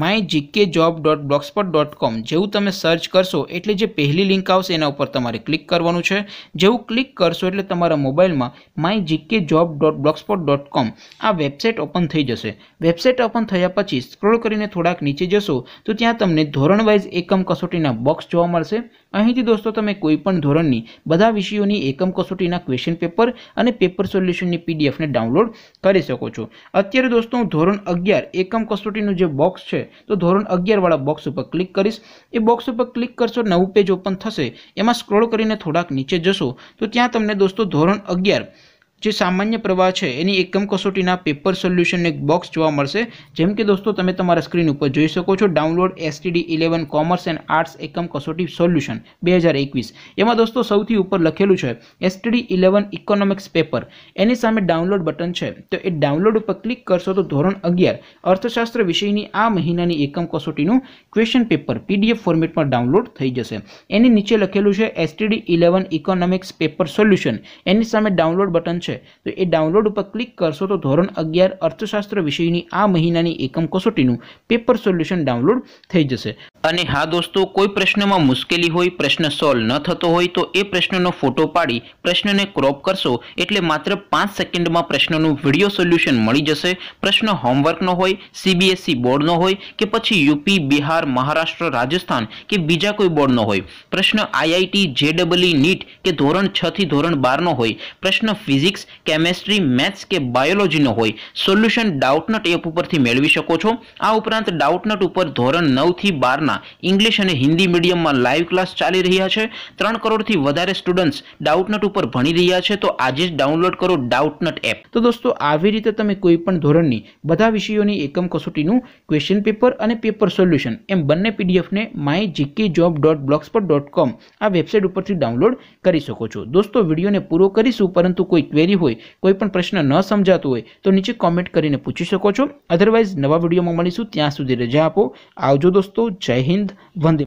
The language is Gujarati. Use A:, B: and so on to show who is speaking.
A: my GK job dot blogspot dot com જેવું તમે સર્ચ કરશો એટલે જે પહેલી લિંક આવશે એના ઉપર તમારે ક્લિક કરવાનું છે જેવું ક્લિક કરશો એટલે તમારા મોબાઈલમાં my GK job dot blogspot dot com આ વેબસાઇટ ઓપન થઈ જશે વેબસાઇટ ઓપન થયા પછી સ્ક્રોલ કરીને થોડાક નીચે જશો તો ત્યાં તમને ધોરણ ધોરણવાઇઝ એકમ કસોટીના બોક્સ જોવા મળશે અહીંથી દોસ્તો તમે કોઈપણ ધોરણની બધા વિષયોની એકમ કસોટીના ક્વેશ્ચન પેપર અને પેપર સોલ્યુશનની પીડીએફને ડાઉનલોડ કરી શકો છો અત્યારે દોસ્તો હું ધોરણ અગિયાર એકમ કસોટીનું જે બોક્સ છે તો ધોરણ અગિયારવાળા બોક્સ ઉપર ક્લિક કરીશ એ બોક્સ ઉપર ક્લિક કરશો નવું પેજ ઓપન થશે એમાં સ્ક્રોલ કરીને થોડાક નીચે જશો તો ત્યાં તમને દોસ્તો ધોરણ અગિયાર જે સામાન્ય પ્રવાહ છે એની એકમ કસોટીના પેપર સોલ્યુશન એક બોક્સ જોવા મળશે જેમ કે દોસ્તો તમે તમારા સ્ક્રીન ઉપર જોઈ શકો છો download STD eleven commerce and arts એકમ કસોટી સોલ્યુશન બે હજાર એકવીસ એમાં દોસ્તો સૌથી ઉપર લખેલું છે એસટીડી ઇલેવન ઇકોનોમિક્સ પેપર એની સામે ડાઉનલોડ બટન છે તો એ ડાઉનલોડ ઉપર ક્લિક કરશો તો ધોરણ અગિયાર અર્થશાસ્ત્ર વિષયની આ મહિનાની એકમ કસોટીનું ક્વેશ્ચન પેપર પીડીએફ ફોર્મેટમાં ડાઉનલોડ થઈ જશે એની નીચે લખેલું છે STD eleven economics paper solution એની સામે ડાઉનલોડ બટન છે તો એ ડાઉનલોડ ઉપર ક્લિક કરશો તો ધોરણ અગિયાર અર્થશાસ્ત્ર વિષયની આ મહિનાની એકમ કસોટીનું પેપર સોલ્યુશન ડાઉનલોડ થઈ જશે અને હા દોસ્તો કોઈ પ્રશ્નમાં મુશ્કેલી હોય પ્રશ્ન સોલ્વ ન થતો હોય તો એ પ્રશ્નનો ફોટો પાડી પ્રશ્નને ક્રોપ કરશો એટલે માત્ર પાંચ સેકન્ડમાં પ્રશ્નનું વિડીયો સોલ્યુશન મળી જશે પ્રશ્ન હોમવર્કનો હોય સીબીએસઈ બોર્ડનો e હોય કે પછી યુપી બિહાર મહારાષ્ટ્ર રાજસ્થાન કે બીજા કોઈ બોર્ડનો હોય પ્રશ્ન આઈઆઈટી જેડબલઈ નીટ કે ધોરણ છથી ધોરણ બારનો હોય પ્રશ્ન ફિઝિક્સ ફિઝિક્સ કેમેસ્ટ્રી મેથ્સ કે બાયોલોજીનો હોય સોલ્યુશન ડાઉટનટ એપ ઉપરથી મેળવી શકો છો આ ઉપરાંત ડાઉટનટ ઉપર ધોરણ નવથી બારના ઇંગ્લિશ અને હિન્દી મીડિયમમાં લાઈવ ક્લાસ ચાલી રહ્યા છે ત્રણ કરોડથી વધારે સ્ટુડન્ટ્સ ડાઉટનટ ઉપર ભણી રહ્યા છે તો આજે જ ડાઉનલોડ કરો ડાઉટનટ એપ તો દોસ્તો આવી રીતે તમે કોઈ પણ ધોરણની બધા વિષયોની એકમ કસોટીનું ક્વેશ્ચન પેપર અને પેપર સોલ્યુશન એમ બંને પીડીએફને my GK job dot blogspot dot com આ વેબસાઇટ ઉપરથી ડાઉનલોડ કરી શકો છો દોસ્તો વિડીયોને પૂરો કરીશું પરંતુ કોઈ ક્વેરી ક્વેરી હોય કોઈ પણ પ્રશ્ન ન સમજાતું હોય તો નીચે કોમેન્ટ કરીને પૂછી શકો છો અધરવાઇઝ નવા વિડીયોમાં મળીશું ત્યાં સુધી રજા આપો આવજો દોસ્તો જય હિન્દ વંદે